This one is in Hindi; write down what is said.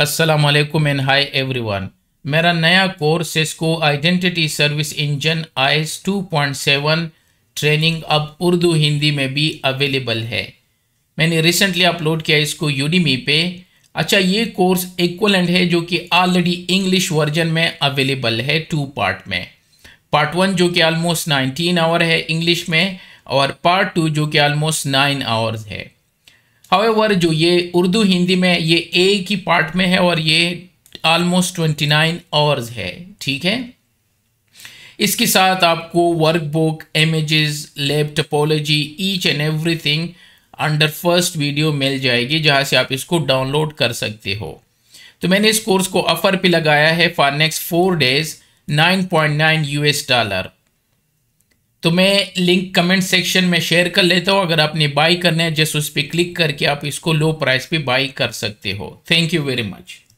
असलम एंड हाई एवरीवन मेरा नया कोर्स इसको identity service engine I 2.7 two point seven training अब उर्दू हिंदी में भी अवेलेबल है मैंने रिसेंटली अपलोड किया इसको यूडीमी पे अच्छा ये कोर्स इक्वलेंट है जो कि ऑलरेडी इंग्लिश वर्जन में अवेलेबल है टू पार्ट में पार्ट वन जो कि आलमोस्ट नाइनटीन आवर है इंग्लिश में और पार्ट टू जो कि आलमोस्ट नाइन आवर्स है हावेवर जो ये उर्दू हिंदी में ये ए की पार्ट में है और ये ऑलमोस्ट ट्वेंटी नाइन आवर्स है ठीक है इसके साथ आपको workbook images lab topology each and everything under first video मिल जाएगी जहाँ से आप इसको डाउनलोड कर सकते हो तो मैंने इस कोर्स को ऑफर पे लगाया है for next four days 9.9 US dollar तो मैं लिंक कमेंट सेक्शन में शेयर कर लेता हूँ अगर आपने बाई करना है जैसे उस पर क्लिक करके आप इसको लो प्राइस पे बाई कर सकते हो थैंक यू वेरी मच